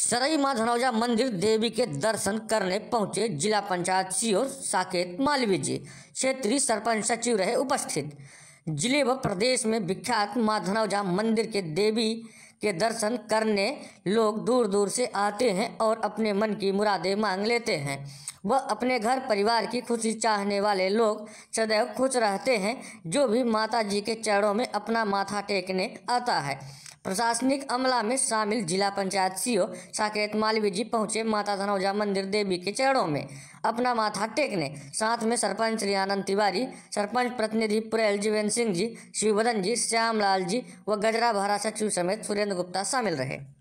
सरई माँ धनौजा मंदिर देवी के दर्शन करने पहुंचे जिला पंचायत सीओ साकेत मालवीय जी क्षेत्रीय सरपंच सचिव रहे उपस्थित जिले व प्रदेश में विख्यात माँ धनौजा मंदिर के देवी के दर्शन करने लोग दूर दूर से आते हैं और अपने मन की मुरादें मांग लेते हैं व अपने घर परिवार की खुशी चाहने वाले लोग सदैव खुश रहते हैं जो भी माता जी के चरणों में अपना माथा टेकने आता है प्रशासनिक अमला में शामिल जिला पंचायत सीओ साकेत मालवीय जी पहुंचे माता धनौजा मंदिर देवी के चरणों में अपना माथा टेकने साथ में सरपंच श्री आनंद तिवारी सरपंच प्रतिनिधि पुरेल जीवेंद्र सिंह जी शिवबदन जी श्यामलाल जी व गजरा भरा सचिव समेत सुरेंद्र गुप्ता शामिल रहे